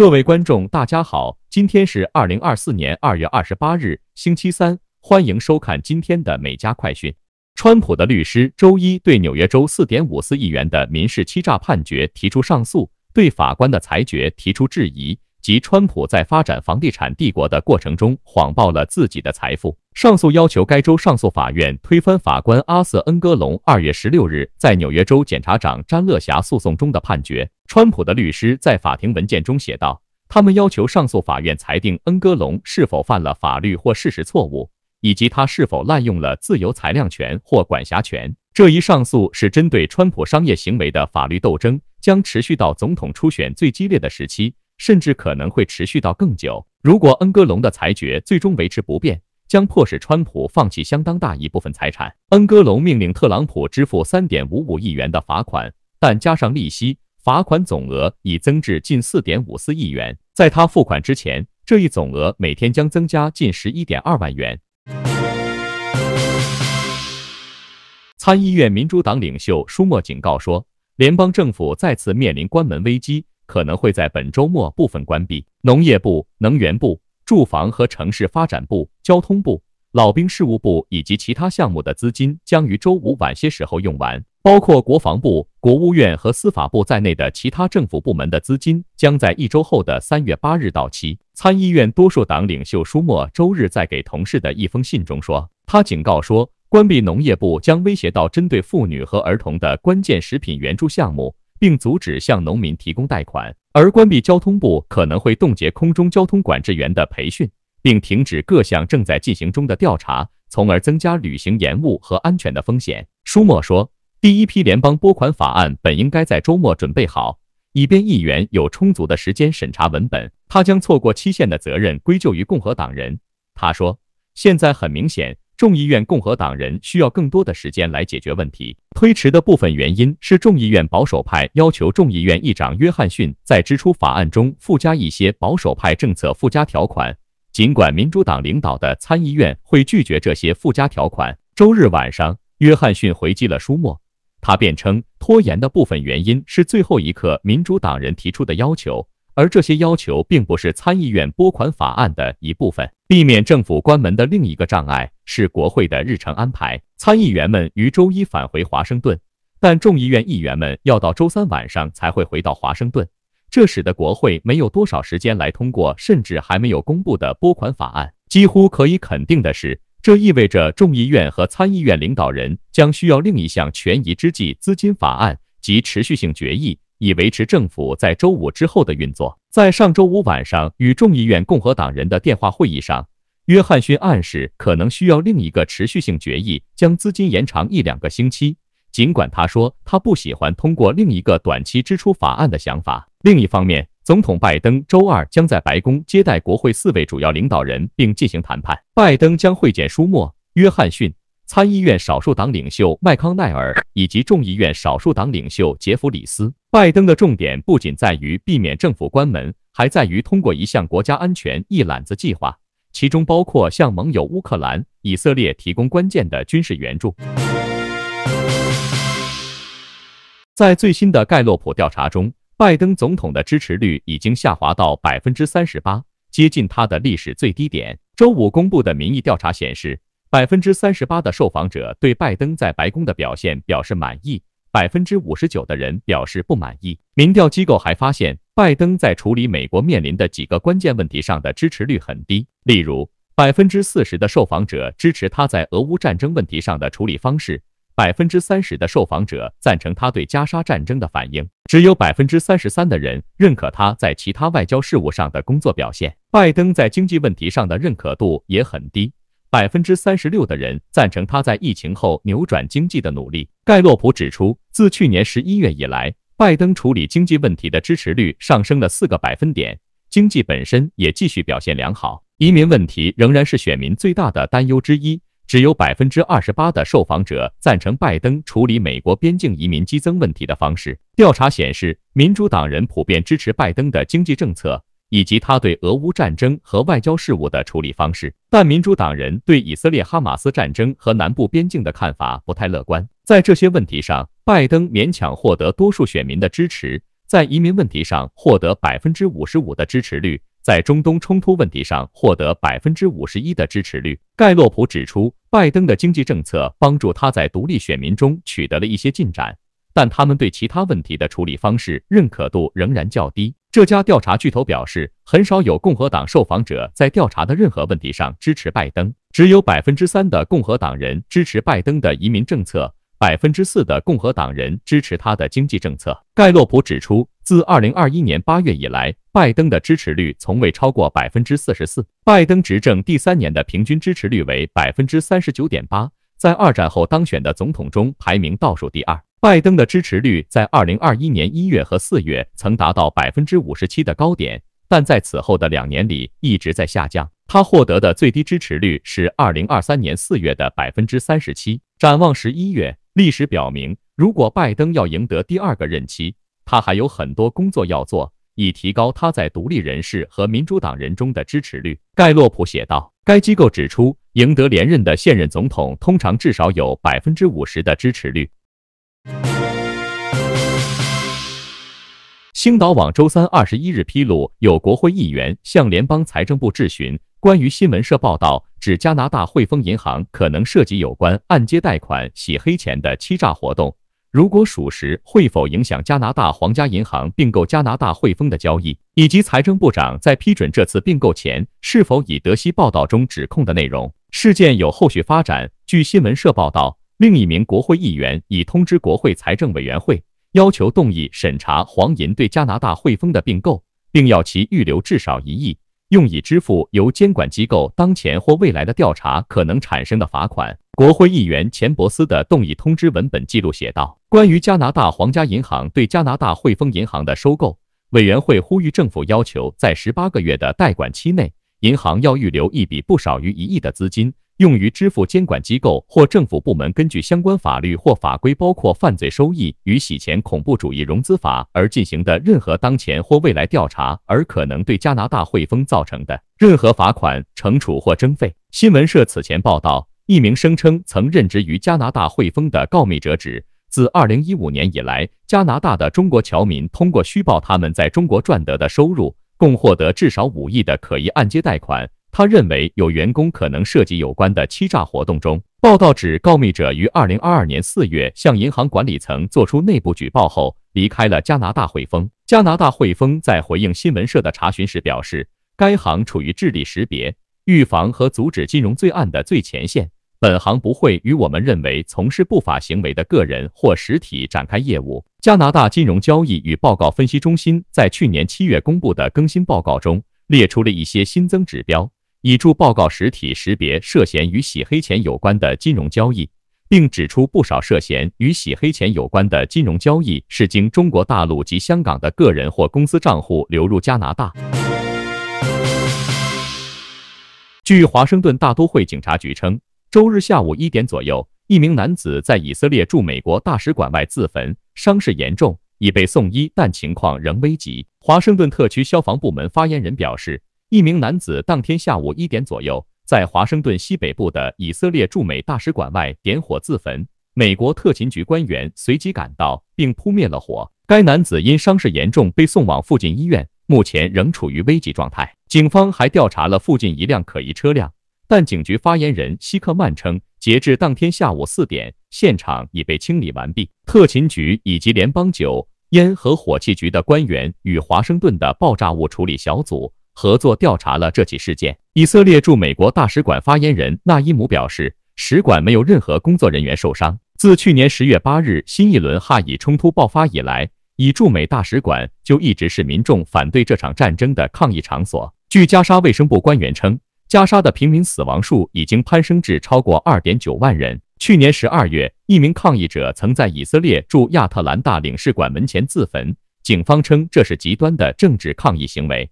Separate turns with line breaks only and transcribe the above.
各位观众，大家好，今天是二零二四年二月二十八日，星期三，欢迎收看今天的美加快讯。川普的律师周一对纽约州四点五四亿元的民事欺诈判决提出上诉，对法官的裁决提出质疑。及川普在发展房地产帝国的过程中谎报了自己的财富。上诉要求该州上诉法院推翻法官阿瑟·恩戈隆二月十六日在纽约州检察长詹乐霞诉讼中的判决。川普的律师在法庭文件中写道，他们要求上诉法院裁定恩戈隆是否犯了法律或事实错误，以及他是否滥用了自由裁量权或管辖权。这一上诉是针对川普商业行为的法律斗争，将持续到总统初选最激烈的时期。甚至可能会持续到更久。如果恩戈隆的裁决最终维持不变，将迫使川普放弃相当大一部分财产。恩戈隆命令特朗普支付三点五五亿元的罚款，但加上利息，罚款总额已增至近四点五四亿元。在他付款之前，这一总额每天将增加近十一点二万元。参议院民主党领袖舒默警告说，联邦政府再次面临关门危机。可能会在本周末部分关闭。农业部、能源部、住房和城市发展部、交通部、老兵事务部以及其他项目的资金将于周五晚些时候用完。包括国防部、国务院和司法部在内的其他政府部门的资金将在一周后的三月八日到期。参议院多数党领袖舒默周日在给同事的一封信中说，他警告说，关闭农业部将威胁到针对妇女和儿童的关键食品援助项目。并阻止向农民提供贷款，而关闭交通部可能会冻结空中交通管制员的培训，并停止各项正在进行中的调查，从而增加旅行延误和安全的风险。舒默说，第一批联邦拨款法案本应该在周末准备好，以便议员有充足的时间审查文本。他将错过期限的责任归咎于共和党人。他说，现在很明显。众议院共和党人需要更多的时间来解决问题。推迟的部分原因是众议院保守派要求众议院议长约翰逊在支出法案中附加一些保守派政策附加条款，尽管民主党领导的参议院会拒绝这些附加条款。周日晚上，约翰逊回击了舒默，他辩称拖延的部分原因是最后一刻民主党人提出的要求，而这些要求并不是参议院拨款法案的一部分。避免政府关门的另一个障碍是国会的日程安排。参议员们于周一返回华盛顿，但众议院议员们要到周三晚上才会回到华盛顿。这使得国会没有多少时间来通过甚至还没有公布的拨款法案。几乎可以肯定的是，这意味着众议院和参议院领导人将需要另一项权宜之计资金法案及持续性决议，以维持政府在周五之后的运作。在上周五晚上与众议院共和党人的电话会议上，约翰逊暗示可能需要另一个持续性决议，将资金延长一两个星期。尽管他说他不喜欢通过另一个短期支出法案的想法。另一方面，总统拜登周二将在白宫接待国会四位主要领导人，并进行谈判。拜登将会见舒默、约翰逊。参议院少数党领袖麦康奈尔以及众议院少数党领袖杰弗里斯，拜登的重点不仅在于避免政府关门，还在于通过一项国家安全一揽子计划，其中包括向盟友乌克兰、以色列提供关键的军事援助。在最新的盖洛普调查中，拜登总统的支持率已经下滑到百分之三十八，接近他的历史最低点。周五公布的民意调查显示。百分之三十八的受访者对拜登在白宫的表现表示满意，百分之五十九的人表示不满意。民调机构还发现，拜登在处理美国面临的几个关键问题上的支持率很低。例如，百分之四十的受访者支持他在俄乌战争问题上的处理方式，百分之三十的受访者赞成他对加沙战争的反应，只有百分之三十三的人认可他在其他外交事务上的工作表现。拜登在经济问题上的认可度也很低。百分之三十六的人赞成他在疫情后扭转经济的努力。盖洛普指出，自去年十一月以来，拜登处理经济问题的支持率上升了四个百分点。经济本身也继续表现良好。移民问题仍然是选民最大的担忧之一。只有百分之二十八的受访者赞成拜登处理美国边境移民激增问题的方式。调查显示，民主党人普遍支持拜登的经济政策。以及他对俄乌战争和外交事务的处理方式，但民主党人对以色列哈马斯战争和南部边境的看法不太乐观。在这些问题上，拜登勉强获得多数选民的支持，在移民问题上获得百分之五十五的支持率，在中东冲突问题上获得百分之五十一的支持率。盖洛普指出，拜登的经济政策帮助他在独立选民中取得了一些进展，但他们对其他问题的处理方式认可度仍然较低。这家调查巨头表示，很少有共和党受访者在调查的任何问题上支持拜登，只有百分之三的共和党人支持拜登的移民政策，百分之四的共和党人支持他的经济政策。盖洛普指出，自2021年8月以来，拜登的支持率从未超过百分之四十四。拜登执政第三年的平均支持率为百分之三十九点八。在二战后当选的总统中排名倒数第二。拜登的支持率在二零二一年一月和四月曾达到百分之五十七的高点，但在此后的两年里一直在下降。他获得的最低支持率是二零二三年四月的百分之三十七。展望十一月，历史表明，如果拜登要赢得第二个任期，他还有很多工作要做。以提高他在独立人士和民主党人中的支持率，盖洛普写道。该机构指出，赢得连任的现任总统通常至少有百分之五十的支持率。星岛网周三二十一日披露，有国会议员向联邦财政部质询，关于新闻社报道指加拿大汇丰银行可能涉及有关按揭贷款洗黑钱的欺诈活动。如果属实，会否影响加拿大皇家银行并购加拿大汇丰的交易，以及财政部长在批准这次并购前是否已得悉报道中指控的内容？事件有后续发展。据新闻社报道，另一名国会议员已通知国会财政委员会，要求动议审查黄银对加拿大汇丰的并购，并要其预留至少一亿，用以支付由监管机构当前或未来的调查可能产生的罚款。国会议员钱伯斯的动议通知文本记录写道：“关于加拿大皇家银行对加拿大汇丰银行的收购，委员会呼吁政府要求，在十八个月的代管期内，银行要预留一笔不少于一亿的资金，用于支付监管机构或政府部门根据相关法律或法规，包括《犯罪收益与洗钱恐怖主义融资法》而进行的任何当前或未来调查，而可能对加拿大汇丰造成的任何罚款、惩处或征费。”新闻社此前报道。一名声称曾任职于加拿大汇丰的告密者指，自二零一五年以来，加拿大的中国侨民通过虚报他们在中国赚得的收入，共获得至少五亿的可疑按揭贷款。他认为有员工可能涉及有关的欺诈活动中。报道指，告密者于二零二二年四月向银行管理层做出内部举报后，离开了加拿大汇丰。加拿大汇丰在回应新闻社的查询时表示，该行处于智力识别、预防和阻止金融罪案的最前线。本行不会与我们认为从事不法行为的个人或实体展开业务。加拿大金融交易与报告分析中心在去年七月公布的更新报告中，列出了一些新增指标，以助报告实体识别涉嫌与洗黑钱有关的金融交易，并指出不少涉嫌与洗黑钱有关的金融交易是经中国大陆及香港的个人或公司账户流入加拿大。据华盛顿大都会警察局称。周日下午一点左右，一名男子在以色列驻美国大使馆外自焚，伤势严重，已被送医，但情况仍危急。华盛顿特区消防部门发言人表示，一名男子当天下午一点左右，在华盛顿西北部的以色列驻美大使馆外点火自焚。美国特勤局官员随即赶到，并扑灭了火。该男子因伤势严重被送往附近医院，目前仍处于危急状态。警方还调查了附近一辆可疑车辆。但警局发言人希克曼称，截至当天下午四点，现场已被清理完毕。特勤局以及联邦酒烟和火器局的官员与华盛顿的爆炸物处理小组合作调查了这起事件。以色列驻美国大使馆发言人纳伊姆表示，使馆没有任何工作人员受伤。自去年十月八日新一轮哈以冲突爆发以来，以驻美大使馆就一直是民众反对这场战争的抗议场所。据加沙卫生部官员称。加沙的平民死亡数已经攀升至超过二点九万人。去年十二月，一名抗议者曾在以色列驻亚特兰大领事馆门前自焚，警方称这是极端的政治抗议行为。